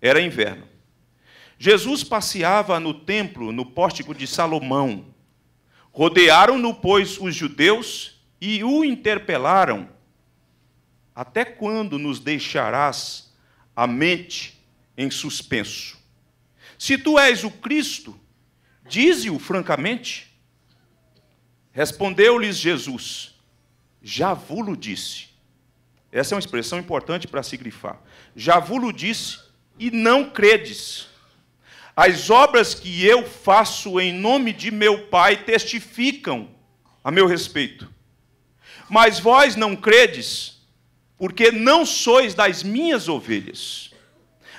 Era inverno. Jesus passeava no templo, no pórtico de Salomão. Rodearam-no, pois, os judeus e o interpelaram: Até quando nos deixarás a mente em suspenso? Se tu és o Cristo, dize-o francamente. Respondeu-lhes Jesus: Já vulo disse. Essa é uma expressão importante para se grifar. Já vulo disse e não credes. As obras que eu faço em nome de meu Pai testificam a meu respeito. Mas vós não credes, porque não sois das minhas ovelhas.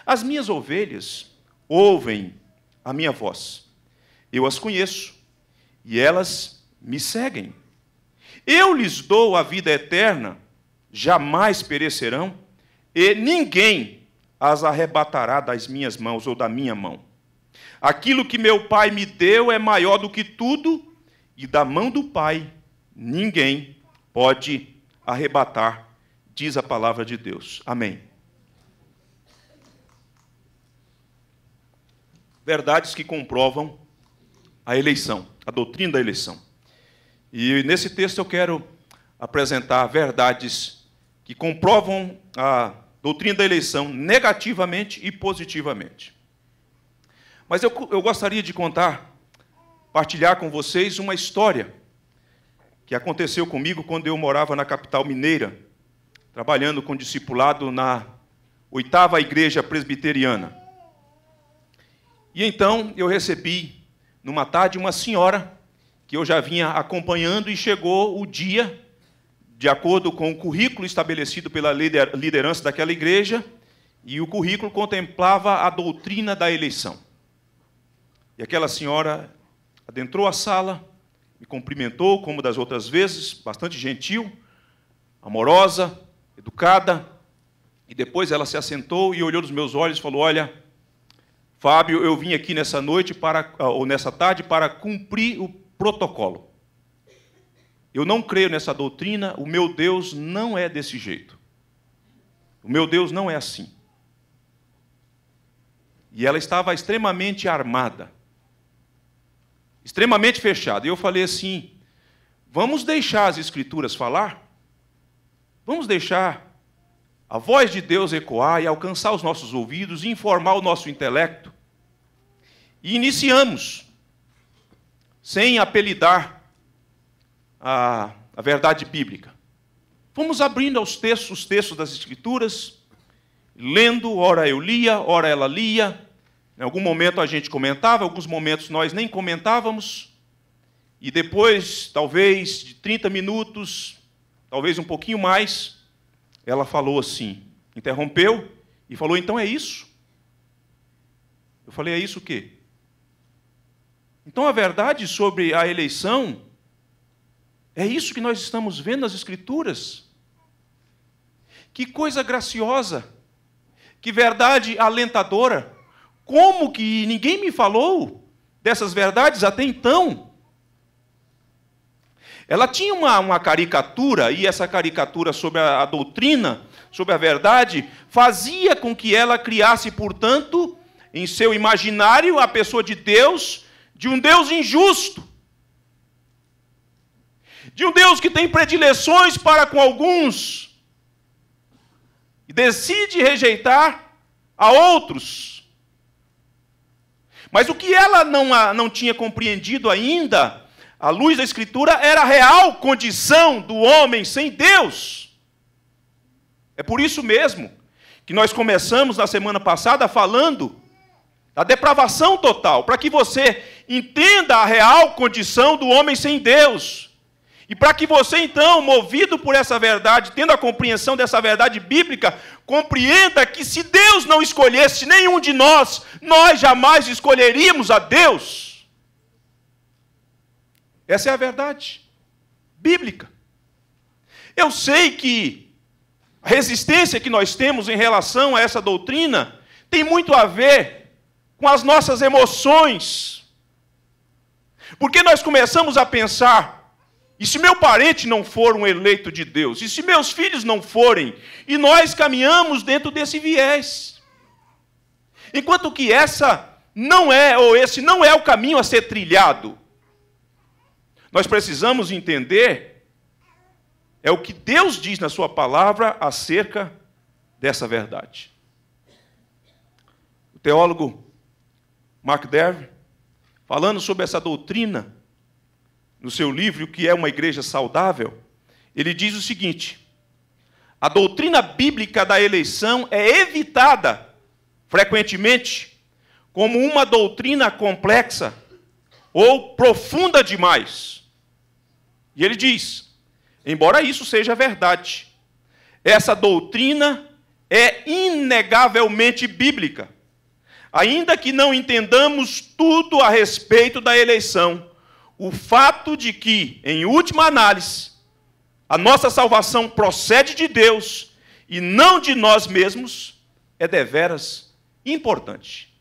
As minhas ovelhas ouvem a minha voz. Eu as conheço e elas me seguem. Eu lhes dou a vida eterna, jamais perecerão, e ninguém as arrebatará das minhas mãos ou da minha mão. Aquilo que meu pai me deu é maior do que tudo, e da mão do pai ninguém pode arrebatar, diz a palavra de Deus. Amém. Verdades que comprovam a eleição, a doutrina da eleição. E nesse texto eu quero apresentar verdades que comprovam a doutrina da eleição negativamente e positivamente. Mas eu, eu gostaria de contar, partilhar com vocês uma história que aconteceu comigo quando eu morava na capital mineira, trabalhando com discipulado na oitava igreja presbiteriana. E então eu recebi, numa tarde, uma senhora que eu já vinha acompanhando e chegou o dia de acordo com o currículo estabelecido pela liderança daquela igreja, e o currículo contemplava a doutrina da eleição. E aquela senhora adentrou a sala, me cumprimentou, como das outras vezes, bastante gentil, amorosa, educada, e depois ela se assentou e olhou nos meus olhos e falou: Olha, Fábio, eu vim aqui nessa noite para, ah, ou nessa tarde para cumprir o protocolo. Eu não creio nessa doutrina, o meu Deus não é desse jeito. O meu Deus não é assim. E ela estava extremamente armada, extremamente fechada. E eu falei assim: vamos deixar as Escrituras falar? Vamos deixar a voz de Deus ecoar e alcançar os nossos ouvidos, informar o nosso intelecto. E iniciamos, sem apelidar, a, a verdade bíblica. Fomos abrindo aos textos, os textos das Escrituras, lendo, ora eu lia, ora ela lia. Em algum momento a gente comentava, em alguns momentos nós nem comentávamos. E depois, talvez de 30 minutos, talvez um pouquinho mais, ela falou assim, interrompeu e falou: "Então é isso?" Eu falei: "É isso o quê?" Então a verdade sobre a eleição é isso que nós estamos vendo nas Escrituras. Que coisa graciosa, que verdade alentadora. Como que ninguém me falou dessas verdades até então? Ela tinha uma, uma caricatura, e essa caricatura sobre a, a doutrina, sobre a verdade, fazia com que ela criasse, portanto, em seu imaginário, a pessoa de Deus, de um Deus injusto de um Deus que tem predileções para com alguns e decide rejeitar a outros. Mas o que ela não, não tinha compreendido ainda, à luz da Escritura, era a real condição do homem sem Deus. É por isso mesmo que nós começamos na semana passada falando da depravação total, para que você entenda a real condição do homem sem Deus. E para que você, então, movido por essa verdade, tendo a compreensão dessa verdade bíblica, compreenda que se Deus não escolhesse nenhum de nós, nós jamais escolheríamos a Deus. Essa é a verdade bíblica. Eu sei que a resistência que nós temos em relação a essa doutrina tem muito a ver com as nossas emoções. Porque nós começamos a pensar e se meu parente não for um eleito de Deus? E se meus filhos não forem? E nós caminhamos dentro desse viés. Enquanto que essa não é, ou esse não é o caminho a ser trilhado. Nós precisamos entender é o que Deus diz na sua palavra acerca dessa verdade. O teólogo Mark Dever falando sobre essa doutrina no seu livro, O que é uma igreja saudável, ele diz o seguinte: a doutrina bíblica da eleição é evitada frequentemente como uma doutrina complexa ou profunda demais. E ele diz: embora isso seja verdade, essa doutrina é inegavelmente bíblica, ainda que não entendamos tudo a respeito da eleição o fato de que, em última análise, a nossa salvação procede de Deus e não de nós mesmos, é deveras importante.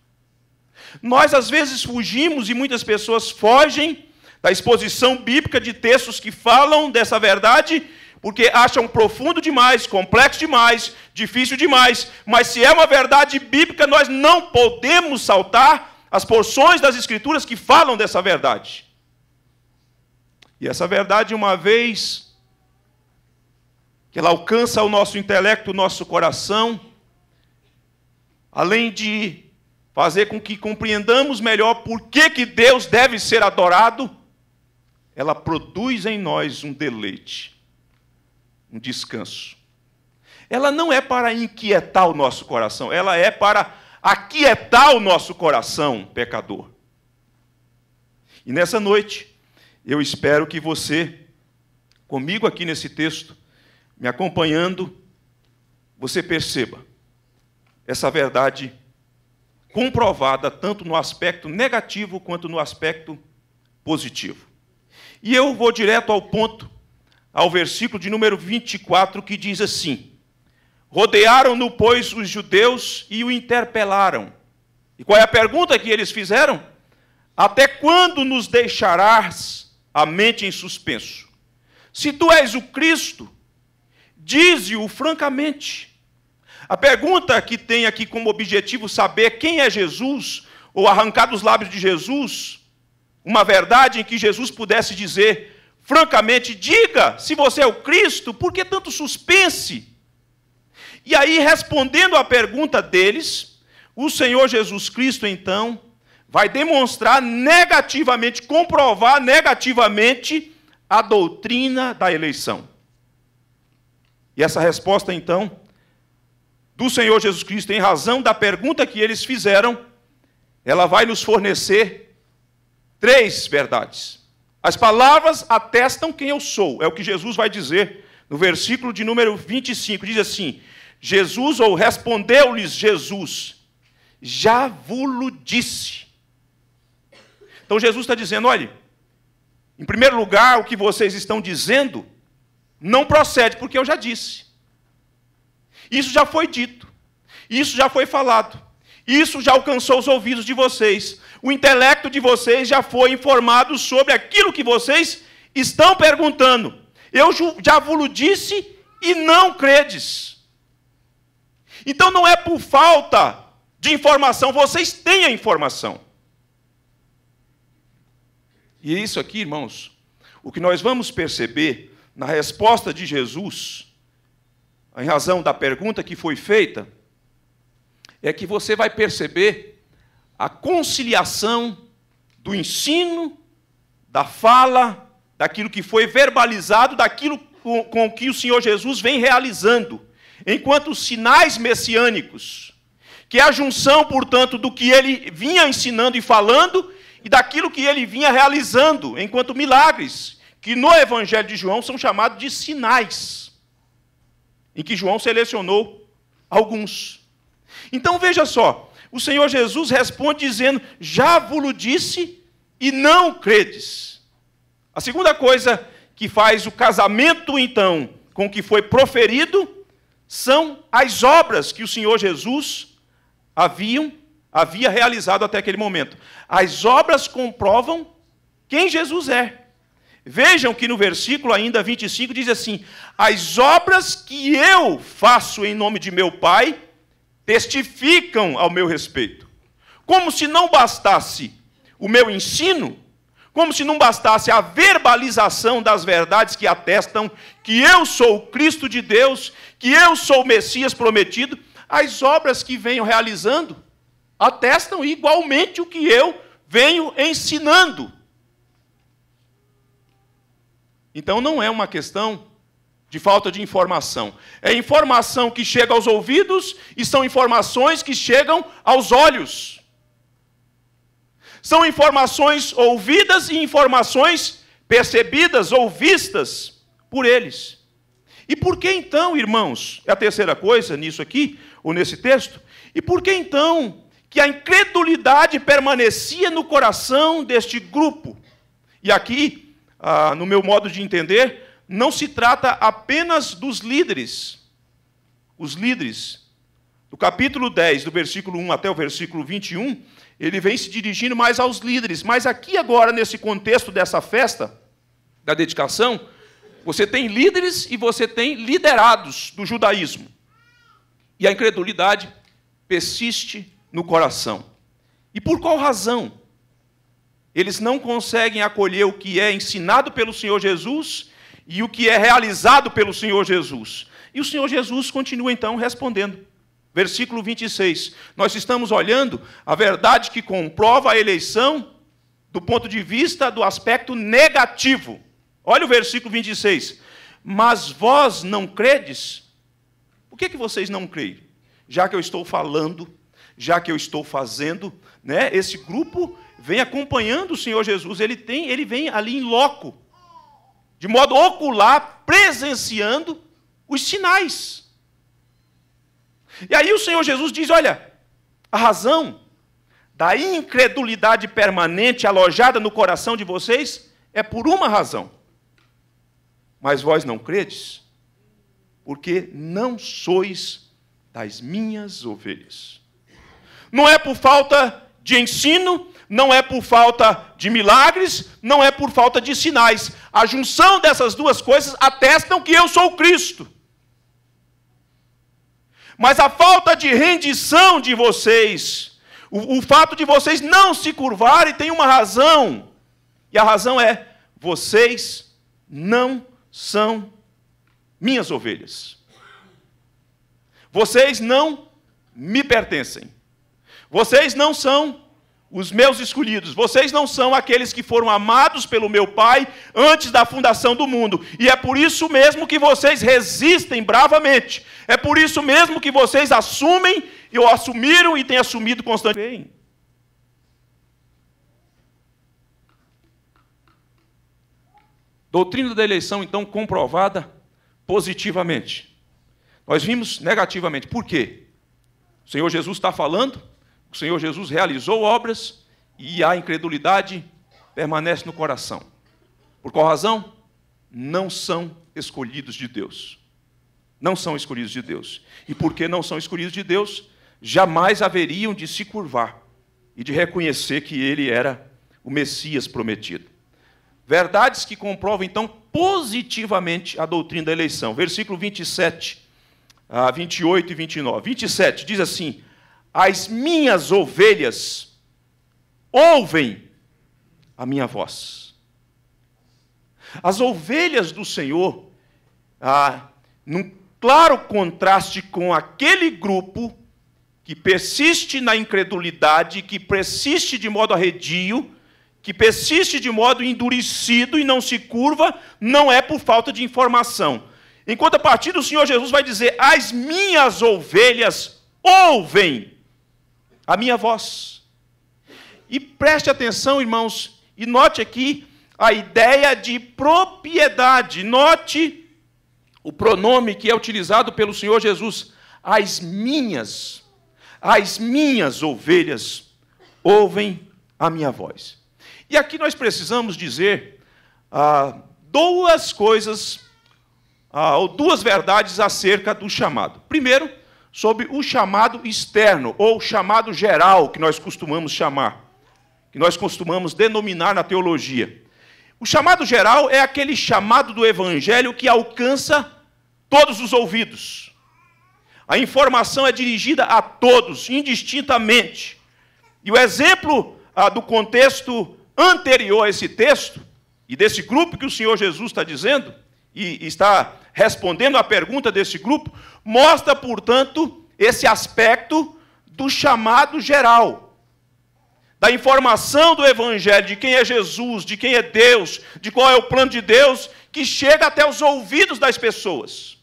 Nós, às vezes, fugimos e muitas pessoas fogem da exposição bíblica de textos que falam dessa verdade, porque acham profundo demais, complexo demais, difícil demais. Mas se é uma verdade bíblica, nós não podemos saltar as porções das Escrituras que falam dessa verdade. E essa verdade, uma vez que ela alcança o nosso intelecto, o nosso coração, além de fazer com que compreendamos melhor por que, que Deus deve ser adorado, ela produz em nós um deleite, um descanso. Ela não é para inquietar o nosso coração, ela é para aquietar o nosso coração pecador. E nessa noite, eu espero que você, comigo aqui nesse texto, me acompanhando, você perceba essa verdade comprovada tanto no aspecto negativo quanto no aspecto positivo. E eu vou direto ao ponto, ao versículo de número 24, que diz assim: Rodearam-no, pois, os judeus e o interpelaram. E qual é a pergunta que eles fizeram? Até quando nos deixarás a mente em suspenso. Se tu és o Cristo, dize-o francamente. A pergunta que tem aqui como objetivo saber quem é Jesus, ou arrancar dos lábios de Jesus, uma verdade em que Jesus pudesse dizer francamente: diga se você é o Cristo, por que tanto suspense? E aí, respondendo à pergunta deles, o Senhor Jesus Cristo, então, vai demonstrar negativamente, comprovar negativamente a doutrina da eleição. E essa resposta, então, do Senhor Jesus Cristo, em razão da pergunta que eles fizeram, ela vai nos fornecer três verdades. As palavras atestam quem eu sou, é o que Jesus vai dizer no versículo de número 25. Diz assim: Jesus, ou respondeu-lhes Jesus, já vos disse então Jesus está dizendo: olhe, em primeiro lugar, o que vocês estão dizendo não procede, porque eu já disse. Isso já foi dito. Isso já foi falado. Isso já alcançou os ouvidos de vocês. O intelecto de vocês já foi informado sobre aquilo que vocês estão perguntando. Eu já vos disse e não credes. Então não é por falta de informação, vocês têm a informação. E isso aqui, irmãos, o que nós vamos perceber na resposta de Jesus, em razão da pergunta que foi feita, é que você vai perceber a conciliação do ensino, da fala, daquilo que foi verbalizado, daquilo com, o que o Senhor Jesus vem realizando, enquanto os sinais messiânicos, que é a junção, portanto, do que ele vinha ensinando e falando e daquilo que ele vinha realizando enquanto milagres, que no Evangelho de João são chamados de sinais, em que João selecionou alguns. Então veja só, o Senhor Jesus responde dizendo: Já vos disse e não credes. A segunda coisa que faz o casamento, então, com o que foi proferido, são as obras que o Senhor Jesus haviam havia realizado até aquele momento. As obras comprovam quem Jesus é. Vejam que no versículo ainda 25 diz assim: As obras que eu faço em nome de meu Pai testificam ao meu respeito. Como se não bastasse o meu ensino, como se não bastasse a verbalização das verdades que atestam que eu sou o Cristo de Deus, que eu sou o Messias prometido, as obras que venho realizando atestam igualmente o que eu venho ensinando. Então não é uma questão de falta de informação. É informação que chega aos ouvidos e são informações que chegam aos olhos. São informações ouvidas e informações percebidas ou vistas por eles. E por que então, irmãos, é a terceira coisa nisso aqui, ou nesse texto, e por que então que a incredulidade permanecia no coração deste grupo. E aqui, ah, no meu modo de entender, não se trata apenas dos líderes. Os líderes. Do capítulo 10, do versículo 1 até o versículo 21, ele vem se dirigindo mais aos líderes. Mas aqui, agora, nesse contexto dessa festa, da dedicação, você tem líderes e você tem liderados do judaísmo. E a incredulidade persiste no coração. E por qual razão? Eles não conseguem acolher o que é ensinado pelo Senhor Jesus e o que é realizado pelo Senhor Jesus. E o Senhor Jesus continua então respondendo. Versículo 26. Nós estamos olhando a verdade que comprova a eleição do ponto de vista do aspecto negativo. Olha o versículo 26. Mas vós não credes? Por que, que vocês não creem? Já que eu estou falando já que eu estou fazendo, né? Esse grupo vem acompanhando o Senhor Jesus, ele tem, ele vem ali em loco, de modo ocular, presenciando os sinais. E aí o Senhor Jesus diz: "Olha, a razão da incredulidade permanente alojada no coração de vocês é por uma razão. Mas vós não credes, porque não sois das minhas ovelhas. Não é por falta de ensino, não é por falta de milagres, não é por falta de sinais. A junção dessas duas coisas atestam que eu sou o Cristo. Mas a falta de rendição de vocês, o, o fato de vocês não se curvarem, tem uma razão. E a razão é: vocês não são minhas ovelhas. Vocês não me pertencem. Vocês não são os meus escolhidos, vocês não são aqueles que foram amados pelo meu Pai antes da fundação do mundo, e é por isso mesmo que vocês resistem bravamente, é por isso mesmo que vocês assumem, e o assumiram e têm assumido constantemente. Doutrina da eleição, então, comprovada positivamente. Nós vimos negativamente. Por quê? O Senhor Jesus está falando o Senhor Jesus realizou obras e a incredulidade permanece no coração. Por qual razão? Não são escolhidos de Deus. Não são escolhidos de Deus. E porque não são escolhidos de Deus, jamais haveriam de se curvar e de reconhecer que ele era o Messias prometido. Verdades que comprovam, então, positivamente a doutrina da eleição. Versículo 27 a 28 e 29. 27 diz assim: as minhas ovelhas ouvem a minha voz. As ovelhas do Senhor, ah, num claro contraste com aquele grupo que persiste na incredulidade, que persiste de modo arredio, que persiste de modo endurecido e não se curva, não é por falta de informação. Enquanto a partir do Senhor Jesus vai dizer: As minhas ovelhas ouvem a minha voz. E preste atenção, irmãos, e note aqui a ideia de propriedade. Note o pronome que é utilizado pelo Senhor Jesus: as minhas, as minhas ovelhas ouvem a minha voz. E aqui nós precisamos dizer ah, duas coisas, ah, ou duas verdades acerca do chamado. Primeiro, sobre o chamado externo, ou chamado geral, que nós costumamos chamar, que nós costumamos denominar na teologia. O chamado geral é aquele chamado do evangelho que alcança todos os ouvidos. A informação é dirigida a todos, indistintamente. E o exemplo ah, do contexto anterior a esse texto, e desse grupo que o Senhor Jesus está dizendo, e está respondendo à pergunta desse grupo, mostra, portanto, esse aspecto do chamado geral, da informação do Evangelho, de quem é Jesus, de quem é Deus, de qual é o plano de Deus, que chega até os ouvidos das pessoas.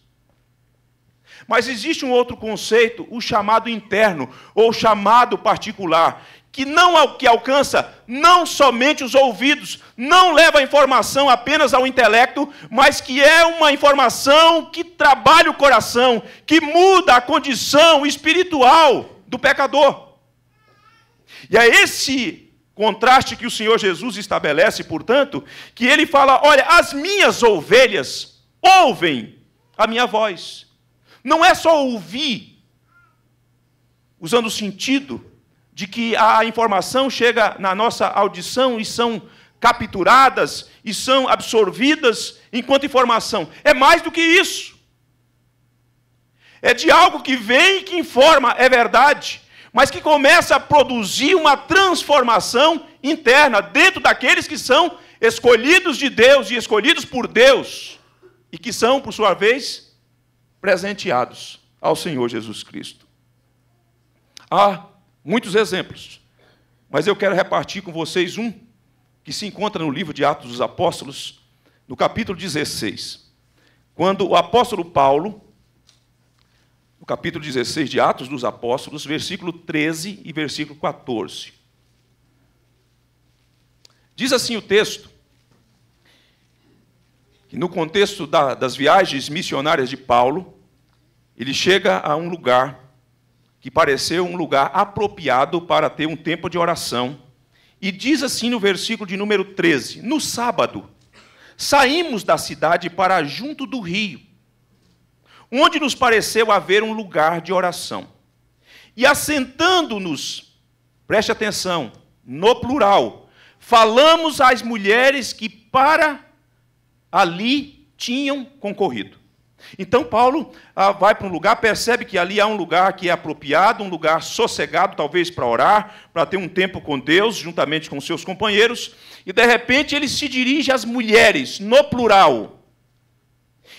Mas existe um outro conceito, o chamado interno, ou chamado particular, que não que alcança não somente os ouvidos, não leva a informação apenas ao intelecto, mas que é uma informação que trabalha o coração, que muda a condição espiritual do pecador. E é esse contraste que o Senhor Jesus estabelece, portanto, que ele fala: olha, as minhas ovelhas ouvem a minha voz. Não é só ouvir usando o sentido, de que a informação chega na nossa audição e são capturadas e são absorvidas enquanto informação. É mais do que isso. É de algo que vem e que informa, é verdade, mas que começa a produzir uma transformação interna dentro daqueles que são escolhidos de Deus e escolhidos por Deus e que são, por sua vez, presenteados ao Senhor Jesus Cristo. Ah, muitos exemplos, mas eu quero repartir com vocês um que se encontra no livro de Atos dos Apóstolos, no capítulo 16. Quando o apóstolo Paulo, no capítulo 16 de Atos dos Apóstolos, versículo 13 e versículo 14. Diz assim o texto: que no contexto da, das viagens missionárias de Paulo, ele chega a um lugar que pareceu um lugar apropriado para ter um tempo de oração. E diz assim no versículo de número 13: No sábado, saímos da cidade para junto do rio, onde nos pareceu haver um lugar de oração. E assentando-nos, preste atenção, no plural, falamos às mulheres que para ali tinham concorrido. Então Paulo ah, vai para um lugar, percebe que ali há um lugar que é apropriado, um lugar sossegado, talvez para orar, para ter um tempo com Deus, juntamente com seus companheiros, e de repente ele se dirige às mulheres, no plural.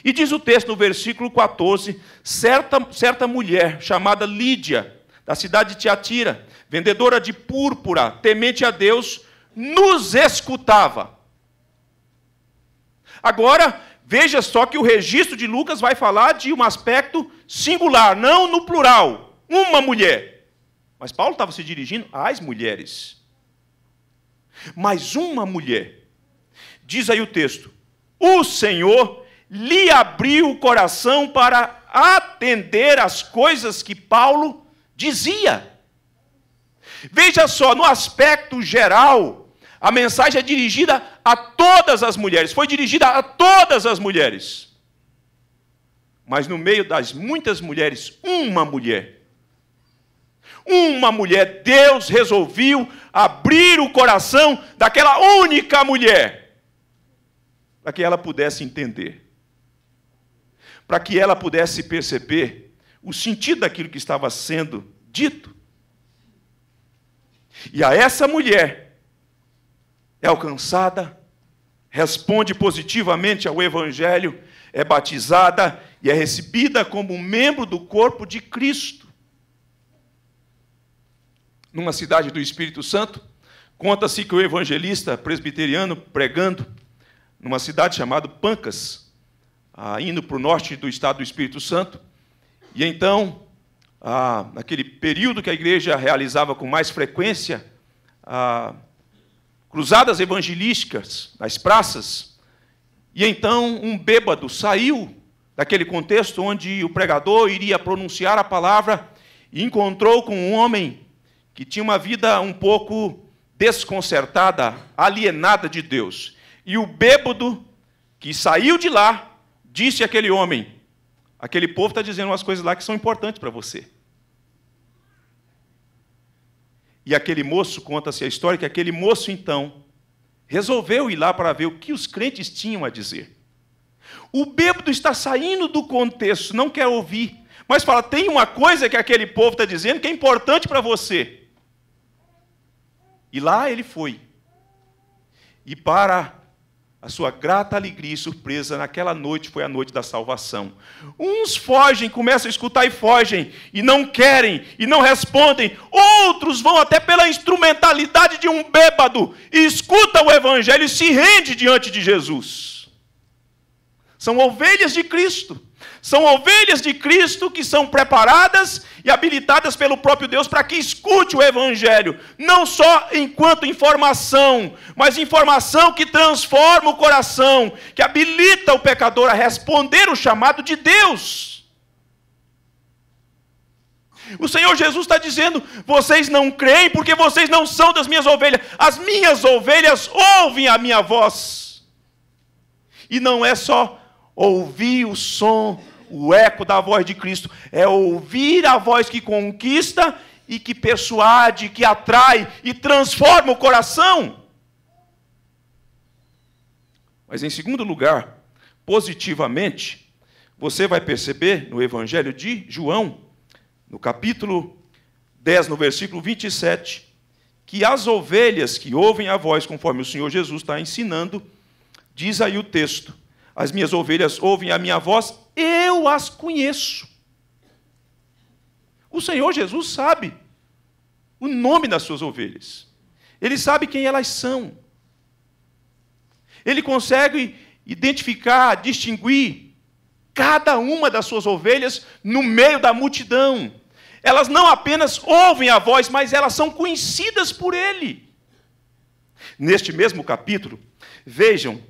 E diz o texto no versículo 14: certa, certa mulher chamada Lídia, da cidade de Tiatira, vendedora de púrpura, temente a Deus, nos escutava. Agora, Veja só que o registro de Lucas vai falar de um aspecto singular, não no plural. Uma mulher. Mas Paulo estava se dirigindo às mulheres. Mas uma mulher. Diz aí o texto: O Senhor lhe abriu o coração para atender às coisas que Paulo dizia. Veja só, no aspecto geral, a mensagem é dirigida a todas as mulheres, foi dirigida a todas as mulheres. Mas no meio das muitas mulheres, uma mulher, uma mulher, Deus resolveu abrir o coração daquela única mulher, para que ela pudesse entender, para que ela pudesse perceber o sentido daquilo que estava sendo dito. E a essa mulher, é alcançada, responde positivamente ao Evangelho, é batizada e é recebida como membro do corpo de Cristo. Numa cidade do Espírito Santo, conta-se que o evangelista presbiteriano pregando numa cidade chamada Pancas, ah, indo para o norte do estado do Espírito Santo, e então, ah, naquele período que a igreja realizava com mais frequência, ah, cruzadas evangelísticas nas praças, e então um bêbado saiu daquele contexto onde o pregador iria pronunciar a palavra e encontrou com um homem que tinha uma vida um pouco desconcertada, alienada de Deus. E o bêbado que saiu de lá disse àquele homem: aquele povo está dizendo umas coisas lá que são importantes para você. E aquele moço, conta-se a história, que aquele moço então resolveu ir lá para ver o que os crentes tinham a dizer. O bêbado está saindo do contexto, não quer ouvir, mas fala: tem uma coisa que aquele povo está dizendo que é importante para você. E lá ele foi. E para a sua grata alegria e surpresa naquela noite foi a noite da salvação. Uns fogem, começam a escutar e fogem, e não querem, e não respondem. Outros vão até pela instrumentalidade de um bêbado e escuta o evangelho e se rende diante de Jesus. São ovelhas de Cristo. São ovelhas de Cristo que são preparadas e habilitadas pelo próprio Deus para que escute o Evangelho, não só enquanto informação, mas informação que transforma o coração, que habilita o pecador a responder o chamado de Deus. O Senhor Jesus está dizendo: vocês não creem porque vocês não são das minhas ovelhas, as minhas ovelhas ouvem a minha voz. E não é só Ouvir o som, o eco da voz de Cristo. É ouvir a voz que conquista e que persuade, que atrai e transforma o coração. Mas em segundo lugar, positivamente, você vai perceber no Evangelho de João, no capítulo 10, no versículo 27, que as ovelhas que ouvem a voz, conforme o Senhor Jesus está ensinando, diz aí o texto, as minhas ovelhas ouvem a minha voz, eu as conheço. O Senhor Jesus sabe o nome das suas ovelhas. Ele sabe quem elas são. Ele consegue identificar, distinguir cada uma das suas ovelhas no meio da multidão. Elas não apenas ouvem a voz, mas elas são conhecidas por ele. Neste mesmo capítulo, vejam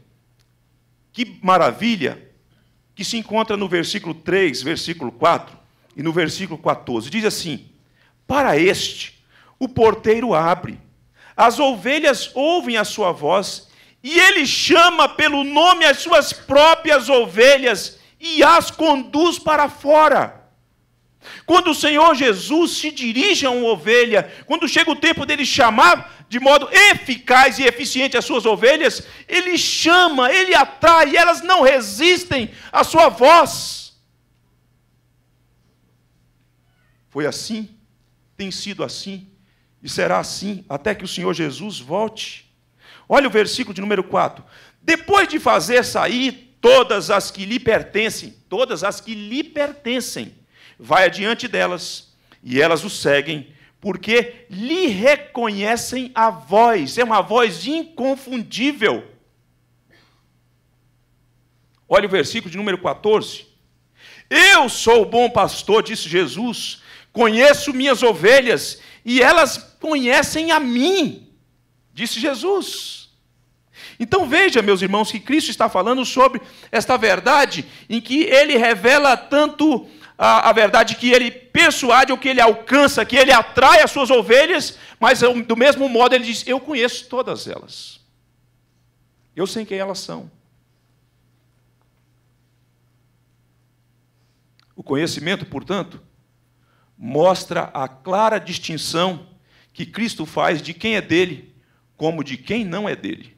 que maravilha que se encontra no versículo 3, versículo 4 e no versículo 14. Diz assim: Para este, o porteiro abre, as ovelhas ouvem a sua voz, e ele chama pelo nome as suas próprias ovelhas e as conduz para fora. Quando o Senhor Jesus se dirige a uma ovelha, quando chega o tempo dele chamar de modo eficaz e eficiente as suas ovelhas, ele chama, ele atrai, elas não resistem à sua voz. Foi assim, tem sido assim e será assim até que o Senhor Jesus volte. Olha o versículo de número 4. Depois de fazer sair todas as que lhe pertencem, todas as que lhe pertencem, vai adiante delas e elas o seguem, porque lhe reconhecem a voz, é uma voz inconfundível. Olha o versículo de número 14. Eu sou o bom pastor, disse Jesus, conheço minhas ovelhas e elas conhecem a mim, disse Jesus. Então veja, meus irmãos, que Cristo está falando sobre esta verdade em que ele revela tanto a, a verdade é que ele persuade ou que ele alcança, que ele atrai as suas ovelhas, mas do mesmo modo ele diz: Eu conheço todas elas. Eu sei quem elas são. O conhecimento, portanto, mostra a clara distinção que Cristo faz de quem é dele, como de quem não é dele.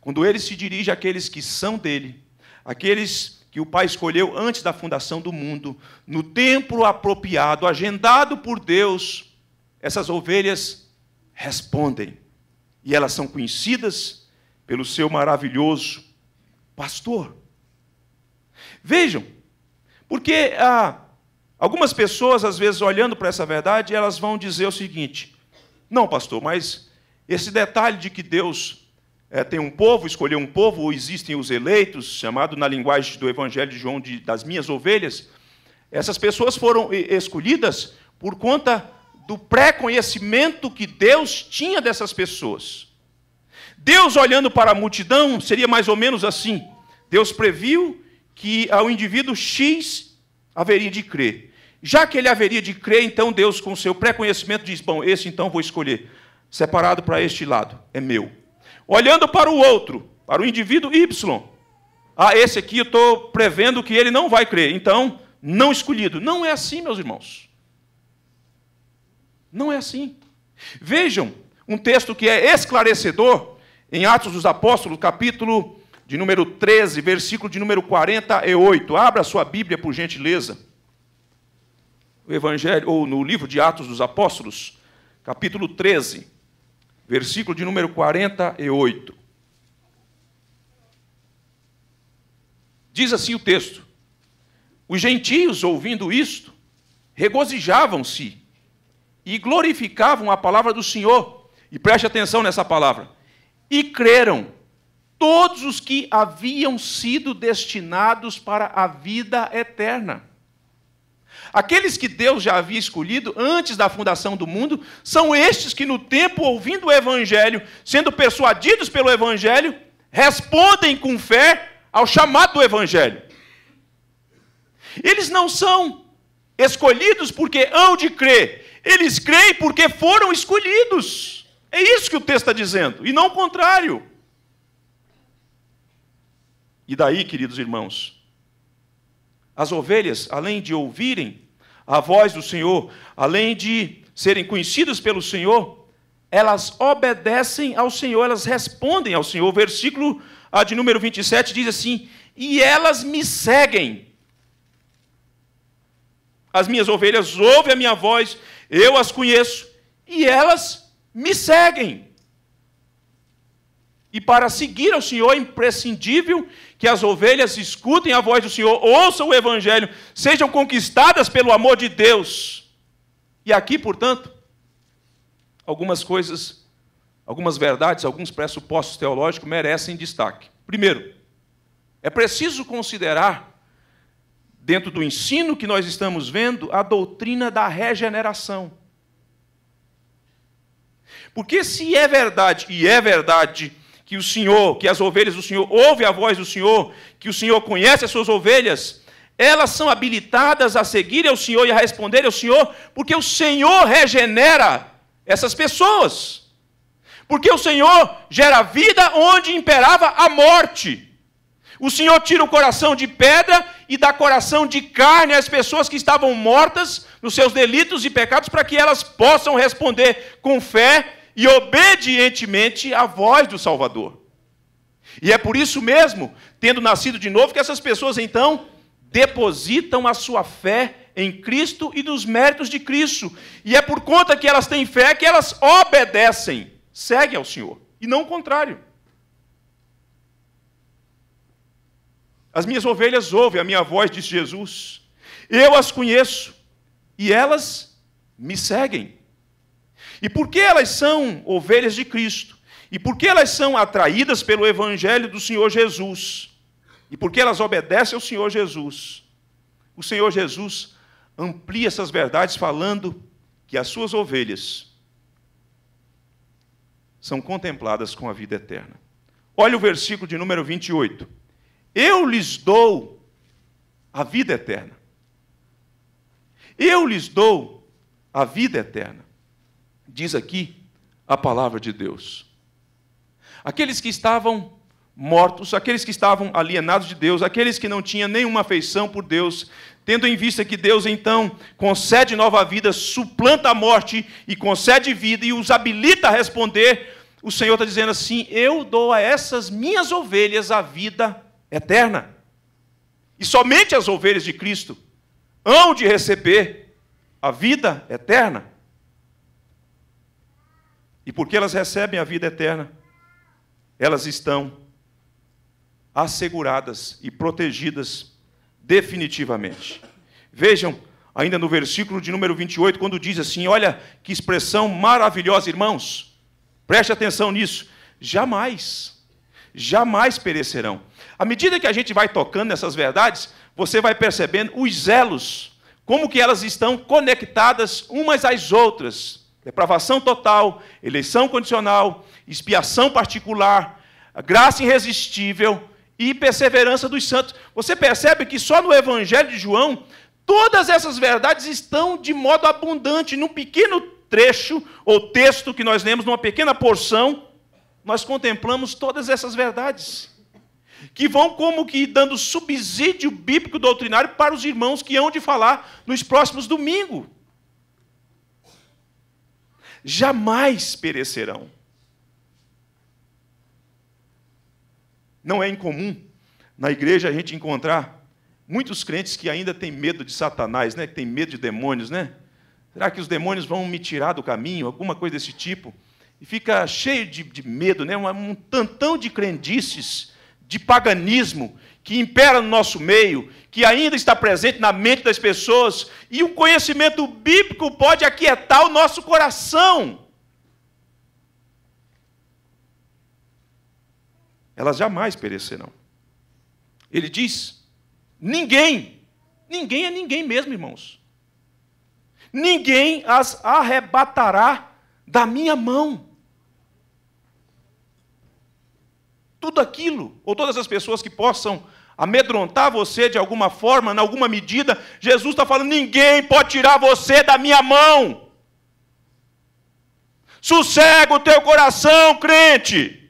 Quando ele se dirige àqueles que são dele, aqueles que o Pai escolheu antes da fundação do mundo, no tempo apropriado, agendado por Deus, essas ovelhas respondem. E elas são conhecidas pelo seu maravilhoso pastor. Vejam, porque ah, algumas pessoas, às vezes, olhando para essa verdade, elas vão dizer o seguinte: não, pastor, mas esse detalhe de que Deus é, tem um povo, escolheu um povo, ou existem os eleitos, chamado na linguagem do Evangelho de João de, das minhas ovelhas. Essas pessoas foram escolhidas por conta do pré-conhecimento que Deus tinha dessas pessoas. Deus, olhando para a multidão, seria mais ou menos assim: Deus previu que ao indivíduo X haveria de crer. Já que ele haveria de crer, então Deus, com seu pré-conhecimento, diz: Bom, esse então vou escolher, separado para este lado, é meu olhando para o outro, para o indivíduo Y. Ah, esse aqui eu estou prevendo que ele não vai crer, então, não escolhido. Não é assim, meus irmãos. Não é assim. Vejam um texto que é esclarecedor em Atos dos Apóstolos, capítulo de número 13, versículo de número 48. Abra sua Bíblia, por gentileza. O Evangelho, ou no livro de Atos dos Apóstolos, capítulo 13 versículo de número 48. Diz assim o texto: Os gentios, ouvindo isto, regozijavam-se e glorificavam a palavra do Senhor. E preste atenção nessa palavra. E creram todos os que haviam sido destinados para a vida eterna. Aqueles que Deus já havia escolhido antes da fundação do mundo, são estes que, no tempo, ouvindo o Evangelho, sendo persuadidos pelo Evangelho, respondem com fé ao chamado do Evangelho. Eles não são escolhidos porque hão de crer, eles creem porque foram escolhidos. É isso que o texto está dizendo, e não o contrário. E daí, queridos irmãos, as ovelhas, além de ouvirem, a voz do Senhor, além de serem conhecidas pelo Senhor, elas obedecem ao Senhor, elas respondem ao Senhor. O versículo de número 27 diz assim: E elas me seguem. As minhas ovelhas ouvem a minha voz, eu as conheço, e elas me seguem. E para seguir ao Senhor é imprescindível que as ovelhas escutem a voz do Senhor, ouçam o Evangelho, sejam conquistadas pelo amor de Deus. E aqui, portanto, algumas coisas, algumas verdades, alguns pressupostos teológicos merecem destaque. Primeiro, é preciso considerar, dentro do ensino que nós estamos vendo, a doutrina da regeneração. Porque se é verdade, e é verdade, que o Senhor, que as ovelhas do Senhor ouvem a voz do Senhor, que o Senhor conhece as suas ovelhas, elas são habilitadas a seguir ao Senhor e a responder ao Senhor, porque o Senhor regenera essas pessoas. Porque o Senhor gera vida onde imperava a morte. O Senhor tira o coração de pedra e dá coração de carne às pessoas que estavam mortas nos seus delitos e pecados, para que elas possam responder com fé e obedientemente à voz do Salvador. E é por isso mesmo, tendo nascido de novo, que essas pessoas então depositam a sua fé em Cristo e nos méritos de Cristo. E é por conta que elas têm fé que elas obedecem, seguem ao Senhor, e não o contrário. As minhas ovelhas ouvem a minha voz, disse Jesus. Eu as conheço e elas me seguem. E por que elas são ovelhas de Cristo? E por que elas são atraídas pelo Evangelho do Senhor Jesus? E por que elas obedecem ao Senhor Jesus? O Senhor Jesus amplia essas verdades falando que as suas ovelhas são contempladas com a vida eterna. Olha o versículo de número 28. Eu lhes dou a vida eterna. Eu lhes dou a vida eterna diz aqui a palavra de Deus. Aqueles que estavam mortos, aqueles que estavam alienados de Deus, aqueles que não tinham nenhuma afeição por Deus, tendo em vista que Deus então concede nova vida, suplanta a morte e concede vida e os habilita a responder, o Senhor está dizendo assim: Eu dou a essas minhas ovelhas a vida eterna. E somente as ovelhas de Cristo hão de receber a vida eterna. E porque elas recebem a vida eterna, elas estão asseguradas e protegidas definitivamente. Vejam, ainda no versículo de número 28, quando diz assim: Olha que expressão maravilhosa, irmãos, preste atenção nisso. Jamais, jamais perecerão. À medida que a gente vai tocando nessas verdades, você vai percebendo os elos, como que elas estão conectadas umas às outras depravação total, eleição condicional, expiação particular, graça irresistível e perseverança dos santos. Você percebe que só no Evangelho de João, todas essas verdades estão de modo abundante, num pequeno trecho ou texto que nós lemos, numa pequena porção, nós contemplamos todas essas verdades. Que vão como que dando subsídio bíblico doutrinário para os irmãos que hão de falar nos próximos domingos jamais perecerão. Não é incomum na igreja a gente encontrar muitos crentes que ainda têm medo de Satanás, né? que têm medo de demônios, né? Será que os demônios vão me tirar do caminho? Alguma coisa desse tipo. E fica cheio de, de medo, né? um, um tantão de crendices, de paganismo, que impera no nosso meio, que ainda está presente na mente das pessoas, e o conhecimento bíblico pode aquietar o nosso coração. Elas jamais perecerão. Ele diz: ninguém, ninguém é ninguém mesmo, irmãos. Ninguém as arrebatará da minha mão. Tudo aquilo, ou todas as pessoas que possam amedrontar você de alguma forma, em alguma medida, Jesus está falando: ninguém pode tirar você da minha mão. Sossega o teu coração, crente.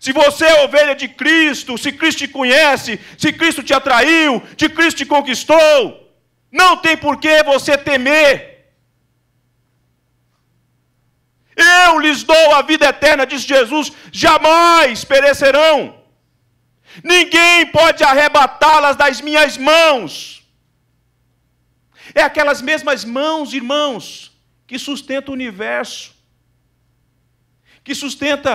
Se você é ovelha de Cristo, se Cristo te conhece, se Cristo te atraiu, se Cristo te conquistou, não tem por que você temer. Eu lhes dou a vida eterna, disse Jesus, jamais perecerão. Ninguém pode arrebatá-las das minhas mãos. É aquelas mesmas mãos, irmãos, que sustenta o universo, que sustenta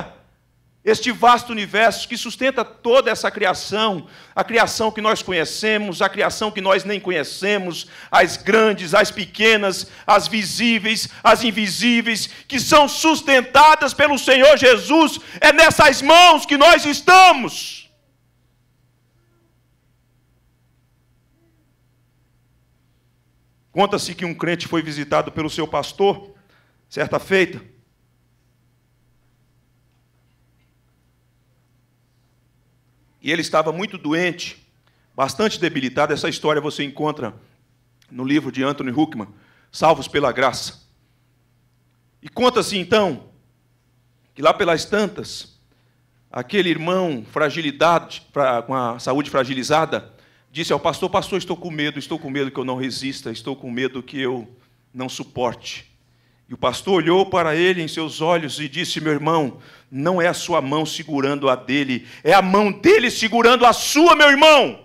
este vasto universo que sustenta toda essa criação, a criação que nós conhecemos, a criação que nós nem conhecemos, as grandes, as pequenas, as visíveis, as invisíveis, que são sustentadas pelo Senhor Jesus, é nessas mãos que nós estamos. Conta-se que um crente foi visitado pelo seu pastor, certa feita, e ele estava muito doente, bastante debilitado. Essa história você encontra no livro de Anthony Huckman, Salvos pela Graça. E conta-se então que lá pelas tantas, aquele irmão fragilidade, com a saúde fragilizada, disse ao pastor: Pastor, estou com medo, estou com medo que eu não resista, estou com medo que eu não suporte. E o pastor olhou para ele em seus olhos e disse: Meu irmão, não é a sua mão segurando a dele, é a mão dele segurando a sua, meu irmão.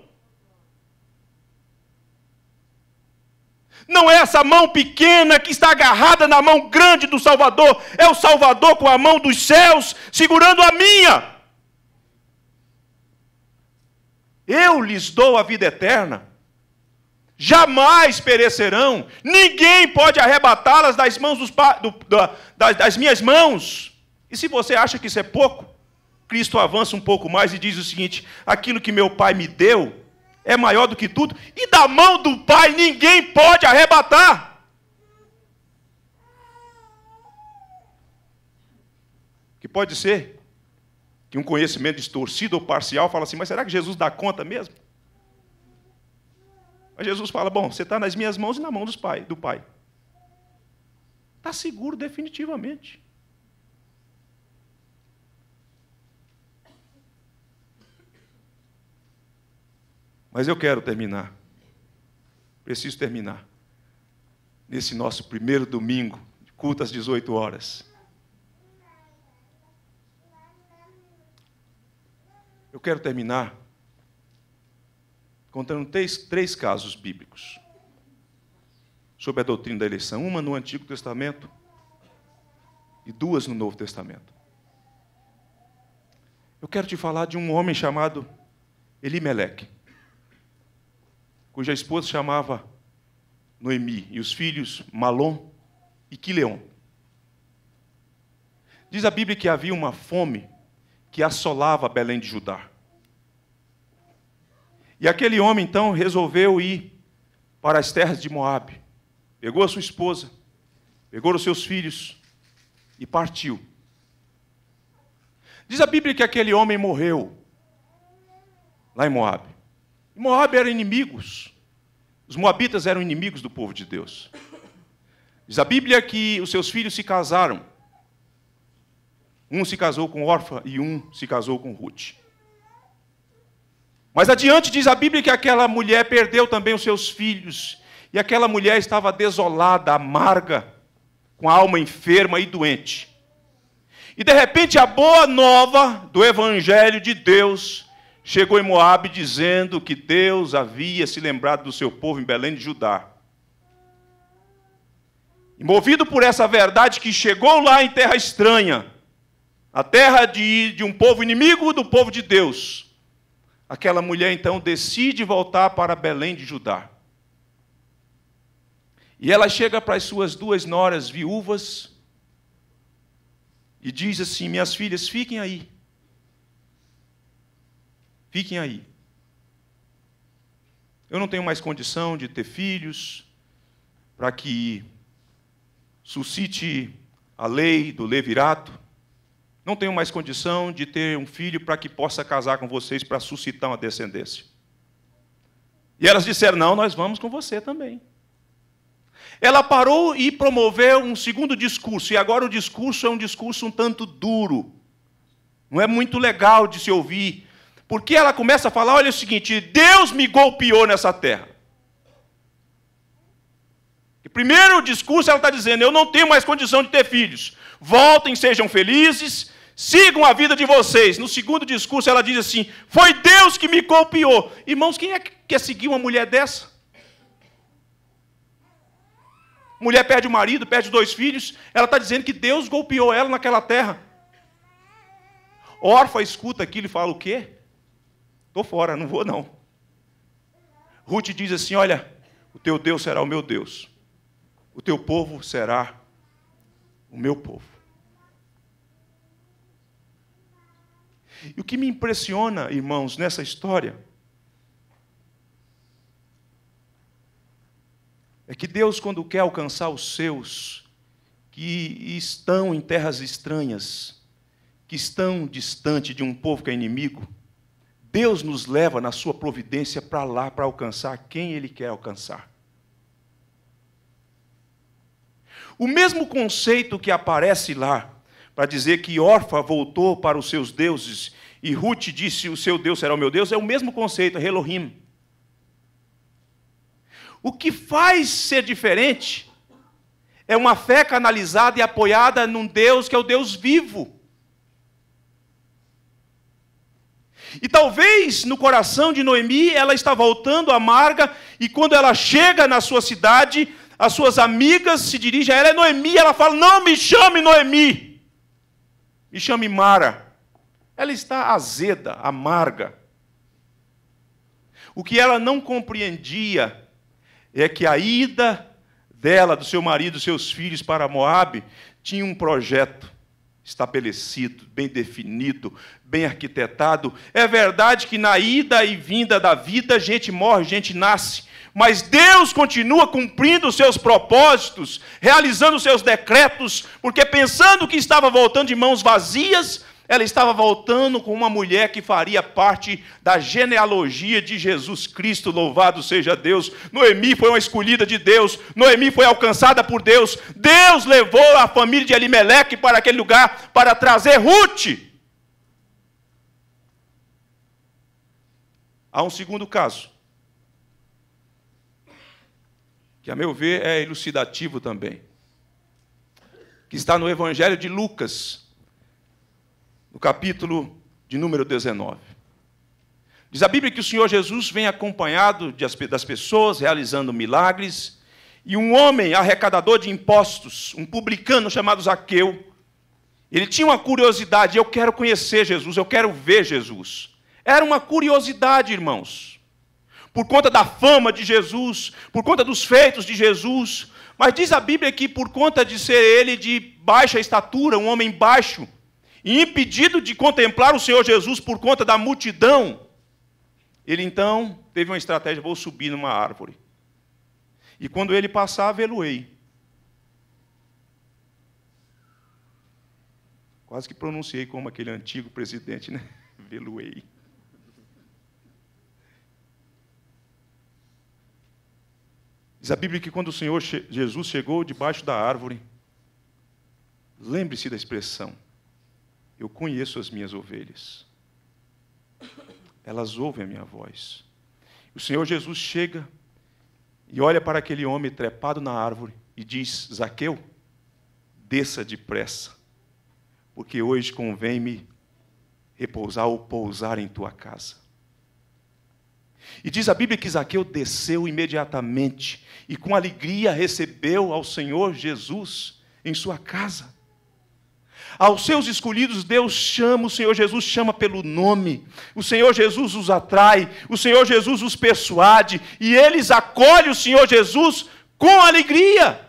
Não é essa mão pequena que está agarrada na mão grande do Salvador, é o Salvador com a mão dos céus segurando a minha. Eu lhes dou a vida eterna jamais perecerão, ninguém pode arrebatá-las das mãos dos do, da, das, das minhas mãos. E se você acha que isso é pouco, Cristo avança um pouco mais e diz o seguinte: aquilo que meu Pai me deu é maior do que tudo, e da mão do Pai ninguém pode arrebatar. Que pode ser que um conhecimento distorcido ou parcial fala assim, mas será que Jesus dá conta mesmo? Mas Jesus fala: Bom, você está nas minhas mãos e na mão dos pai, do Pai. Está seguro definitivamente. Mas eu quero terminar. Preciso terminar. Nesse nosso primeiro domingo, culto às 18 horas. Eu quero terminar contando três, três casos bíblicos sobre a doutrina da eleição: uma no Antigo Testamento e duas no Novo Testamento. Eu quero te falar de um homem chamado Elimeleque, cuja esposa chamava Noemi e os filhos Malom e Quileon. Diz a Bíblia que havia uma fome que assolava Belém de Judá. E aquele homem então resolveu ir para as terras de Moabe. Pegou a sua esposa, pegou os seus filhos e partiu. Diz a Bíblia que aquele homem morreu lá em Moabe. E Moabe eram inimigos. Os moabitas eram inimigos do povo de Deus. Diz a Bíblia que os seus filhos se casaram. Um se casou com Orfa e um se casou com Ruth. Mas adiante diz a Bíblia que aquela mulher perdeu também os seus filhos. E aquela mulher estava desolada, amarga, com a alma enferma e doente. E de repente a boa nova do Evangelho de Deus chegou em Moabe dizendo que Deus havia se lembrado do seu povo em Belém de Judá. E movido por essa verdade que chegou lá em terra estranha, a terra de, de um povo inimigo do povo de Deus, Aquela mulher então decide voltar para Belém de Judá. E ela chega para as suas duas noras viúvas e diz assim: Minhas filhas, fiquem aí. Fiquem aí. Eu não tenho mais condição de ter filhos para que suscite a lei do levirato não tenho mais condição de ter um filho para que possa casar com vocês, para suscitar uma descendência. E elas disseram: Não, nós vamos com você também. Ela parou e promoveu um segundo discurso, e agora o discurso é um discurso um tanto duro, não é muito legal de se ouvir, porque ela começa a falar: Olha é o seguinte, Deus me golpeou nessa terra. E primeiro o discurso ela está dizendo: Eu não tenho mais condição de ter filhos voltem, sejam felizes, sigam a vida de vocês. No segundo discurso, ela diz assim: Foi Deus que me copiou. Irmãos, quem é que quer seguir uma mulher dessa? Mulher perde o marido, perde dois filhos. Ela está dizendo que Deus golpeou ela naquela terra. Orfa escuta aquilo e fala: O quê? Estou fora, não vou não. Ruth diz assim: Olha, o teu Deus será o meu Deus, o teu povo será o meu povo. E o que me impressiona, irmãos, nessa história, é que Deus, quando quer alcançar os seus, que estão em terras estranhas, que estão distante de um povo que é inimigo, Deus nos leva na sua providência para lá para alcançar quem Ele quer alcançar. O mesmo conceito que aparece lá, para dizer que Orfa voltou para os seus deuses e Ruth disse: O seu Deus será o meu Deus, é o mesmo conceito, é Elohim. O que faz ser diferente é uma fé canalizada e apoiada num Deus que é o Deus vivo. E talvez no coração de Noemi ela está voltando amarga, e quando ela chega na sua cidade, as suas amigas se dirigem a ela, é Noemi, ela fala: Não me chame Noemi. Me chame Mara. Ela está azeda, amarga. O que ela não compreendia é que a ida dela, do seu marido, dos seus filhos para Moabe, tinha um projeto estabelecido, bem definido, bem arquitetado. É verdade que na ida e vinda da vida, gente morre, gente nasce, mas Deus continua cumprindo os seus propósitos, realizando os seus decretos, porque pensando que estava voltando de mãos vazias, ela estava voltando com uma mulher que faria parte da genealogia de Jesus Cristo, louvado seja Deus. Noemi foi uma escolhida de Deus, Noemi foi alcançada por Deus. Deus levou a família de Elimeleque para aquele lugar para trazer Ruth. Há um segundo caso. que a meu ver é elucidativo também, que está no Evangelho de Lucas, no capítulo de número 19. Diz a Bíblia que o Senhor Jesus vem acompanhado das pessoas, realizando milagres, e um homem arrecadador de impostos, um publicano chamado Zaqueu, ele tinha uma curiosidade, eu quero conhecer Jesus, eu quero ver Jesus. Era uma curiosidade, irmãos por conta da fama de Jesus, por conta dos feitos de Jesus, mas diz a Bíblia que por conta de ser ele de baixa estatura, um homem baixo, e impedido de contemplar o Senhor Jesus por conta da multidão, ele então teve uma estratégia: vou subir numa árvore. E quando ele passar, vê-lo-ei. Quase que pronunciei como aquele antigo presidente, né? Vê-lo-ei. Diz a Bíblia que quando o Senhor Jesus chegou debaixo da árvore, lembre-se da expressão: Eu conheço as minhas ovelhas, elas ouvem a minha voz. O Senhor Jesus chega e olha para aquele homem trepado na árvore e diz: Zaqueu, desça depressa, porque hoje convém-me repousar ou pousar em tua casa. E diz a Bíblia que Zaqueu desceu imediatamente e com alegria recebeu ao Senhor Jesus em sua casa. Aos seus escolhidos, Deus chama, o Senhor Jesus chama pelo nome, o Senhor Jesus os atrai, o Senhor Jesus os persuade, e eles acolhem o Senhor Jesus com alegria.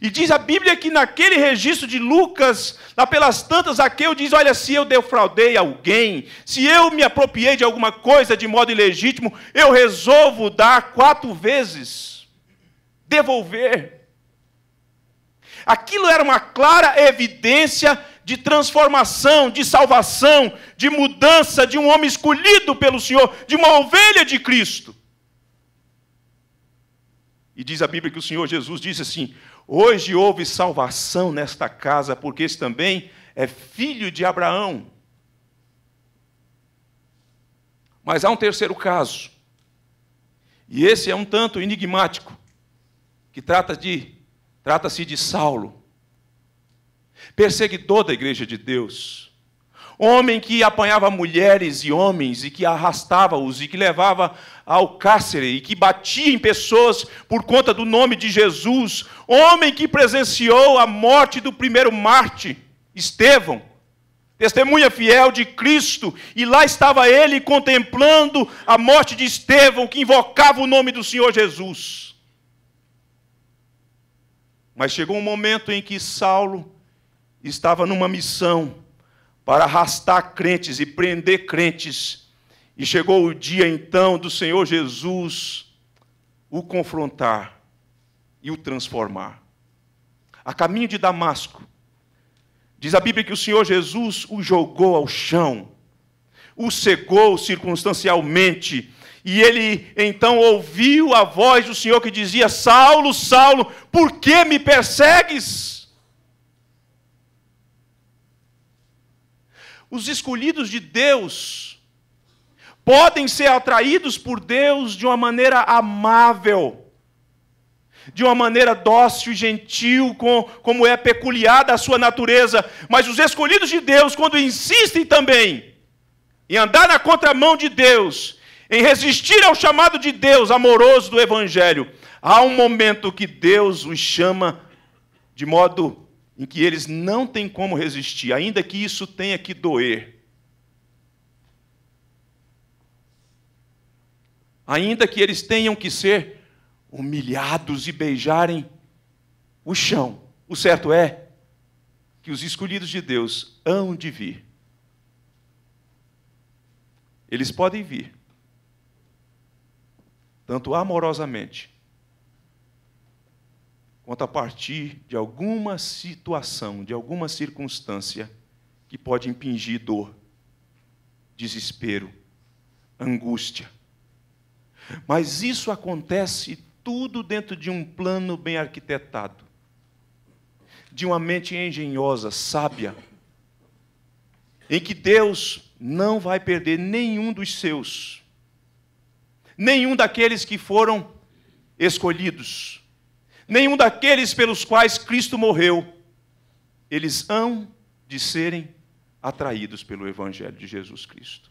E diz a Bíblia que naquele registro de Lucas, lá pelas tantas, Aqueu diz: Olha, se eu defraudei alguém, se eu me apropriei de alguma coisa de modo ilegítimo, eu resolvo dar quatro vezes, devolver. Aquilo era uma clara evidência de transformação, de salvação, de mudança de um homem escolhido pelo Senhor, de uma ovelha de Cristo. E diz a Bíblia que o Senhor Jesus disse assim: Hoje houve salvação nesta casa, porque esse também é filho de Abraão. Mas há um terceiro caso, e esse é um tanto enigmático, que trata de trata-se de Saulo, perseguidor da igreja de Deus, Homem que apanhava mulheres e homens e que arrastava-os e que levava ao cárcere e que batia em pessoas por conta do nome de Jesus. Homem que presenciou a morte do primeiro Marte, Estevão. Testemunha fiel de Cristo, e lá estava ele contemplando a morte de Estevão, que invocava o nome do Senhor Jesus. Mas chegou um momento em que Saulo estava numa missão para arrastar crentes e prender crentes. E chegou o dia então do Senhor Jesus o confrontar e o transformar. A caminho de Damasco, diz a Bíblia que o Senhor Jesus o jogou ao chão, o cegou circunstancialmente, e ele então ouviu a voz do Senhor que dizia: Saulo, Saulo, por que me persegues? os escolhidos de Deus podem ser atraídos por Deus de uma maneira amável, de uma maneira dócil e gentil, com, como é peculiar da sua natureza. Mas os escolhidos de Deus, quando insistem também em andar na contramão de Deus, em resistir ao chamado de Deus amoroso do Evangelho, há um momento que Deus os chama de modo em que eles não têm como resistir, ainda que isso tenha que doer. Ainda que eles tenham que ser humilhados e beijarem o chão. O certo é que os escolhidos de Deus hão de vir. Eles podem vir, tanto amorosamente quanto a partir de alguma situação, de alguma circunstância que pode impingir dor, desespero, angústia. Mas isso acontece tudo dentro de um plano bem arquitetado, de uma mente engenhosa, sábia, em que Deus não vai perder nenhum dos seus, nenhum daqueles que foram escolhidos nenhum daqueles pelos quais Cristo morreu, eles hão de serem atraídos pelo Evangelho de Jesus Cristo.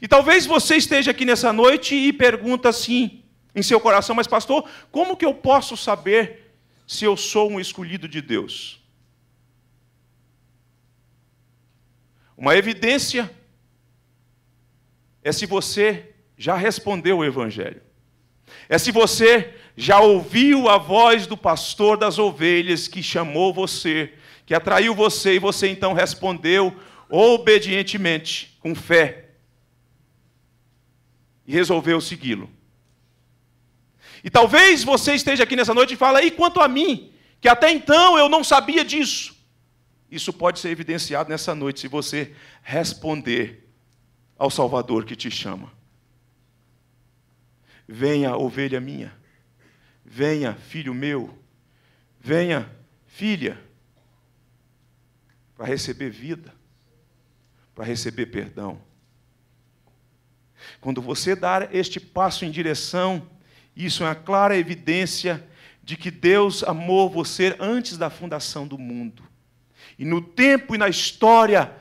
E talvez você esteja aqui nessa noite e pergunta assim em seu coração, mas pastor, como que eu posso saber se eu sou um escolhido de Deus? Uma evidência é se você já respondeu o Evangelho, é se você já ouviu a voz do pastor das ovelhas que chamou você, que atraiu você, e você então respondeu obedientemente, com fé, e resolveu segui-lo. E talvez você esteja aqui nessa noite e fala, e quanto a mim, que até então eu não sabia disso. Isso pode ser evidenciado nessa noite se você responder ao Salvador que te chama. Venha, ovelha minha. Venha, filho meu. Venha, filha. Para receber vida, para receber perdão. Quando você dar este passo em direção, isso é uma clara evidência de que Deus amou você antes da fundação do mundo. E no tempo e na história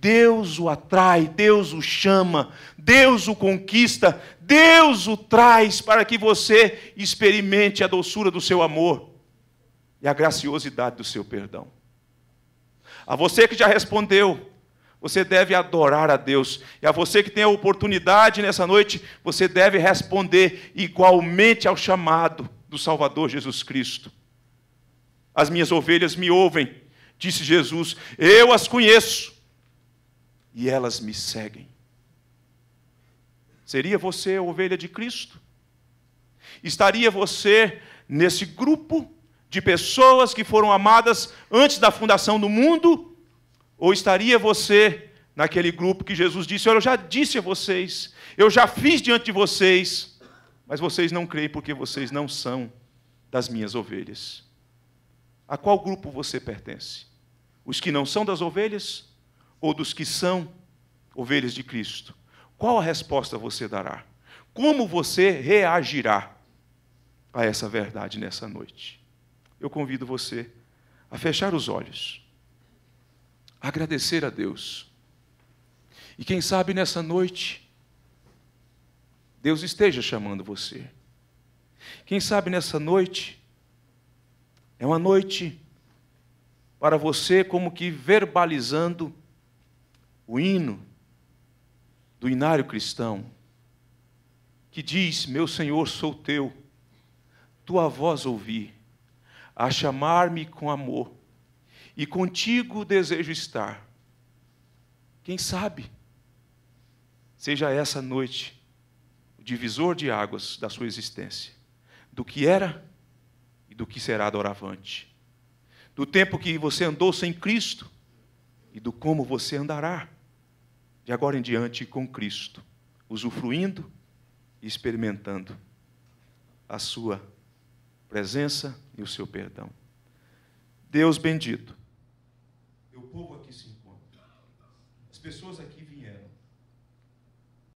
Deus o atrai, Deus o chama, Deus o conquista, Deus o traz para que você experimente a doçura do seu amor e a graciosidade do seu perdão. A você que já respondeu, você deve adorar a Deus. E a você que tem a oportunidade nessa noite, você deve responder igualmente ao chamado do Salvador Jesus Cristo. As minhas ovelhas me ouvem, disse Jesus, eu as conheço e elas me seguem. Seria você ovelha de Cristo? Estaria você nesse grupo de pessoas que foram amadas antes da fundação do mundo? Ou estaria você naquele grupo que Jesus disse: Olha, eu já disse a vocês, eu já fiz diante de vocês, mas vocês não creem porque vocês não são das minhas ovelhas? A qual grupo você pertence? Os que não são das ovelhas ou dos que são ovelhas de Cristo? Qual a resposta você dará? Como você reagirá a essa verdade nessa noite? Eu convido você a fechar os olhos, a agradecer a Deus. E quem sabe nessa noite, Deus esteja chamando você. Quem sabe nessa noite, é uma noite para você, como que verbalizando o hino do inário cristão, que diz: Meu Senhor, sou teu, tua voz ouvi, a chamar-me com amor, e contigo desejo estar. Quem sabe, seja essa noite o divisor de águas da sua existência, do que era e do que será doravante, do tempo que você andou sem Cristo e do como você andará de agora em diante com Cristo, usufruindo e experimentando a sua presença e o seu perdão. Deus bendito. Meu povo aqui se encontra. As pessoas aqui